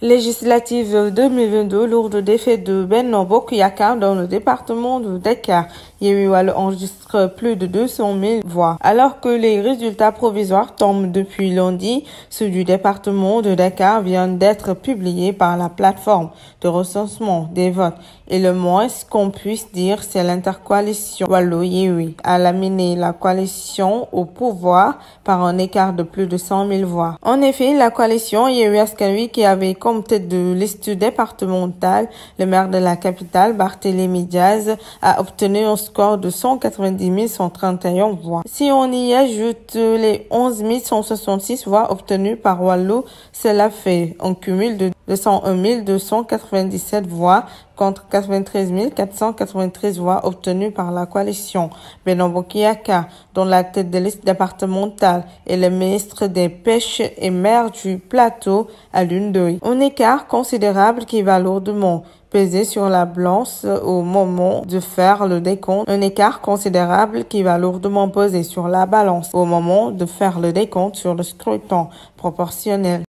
législative 2022 lourde défaite de Benno Bokuyaka dans le département de Dakar. Yewiwal enregistre plus de 200 000 voix. Alors que les résultats provisoires tombent depuis lundi, ceux du département de Dakar viennent d'être publiés par la plateforme de recensement des votes. Et le moins qu'on puisse dire, c'est l'intercoalition Wallo-Yewi a laminé la coalition au pouvoir par un écart de plus de 100 000 voix. En effet, la coalition yewi qui avait comme tête de liste départementale, le maire de la capitale, Barthélémy Diaz, a obtenu un score de 190 131 voix. Si on y ajoute les 11 166 voix obtenues par Wallo, cela fait un cumul de 201 297 voix contre 93 493 voix obtenues par la coalition. Benombo Kiyaka, dont la tête de liste départementale est le ministre des Pêches et maire du plateau à l'une un écart considérable qui va lourdement peser sur la balance au moment de faire le décompte, un écart considérable qui va lourdement peser sur la balance au moment de faire le décompte sur le scrutin proportionnel.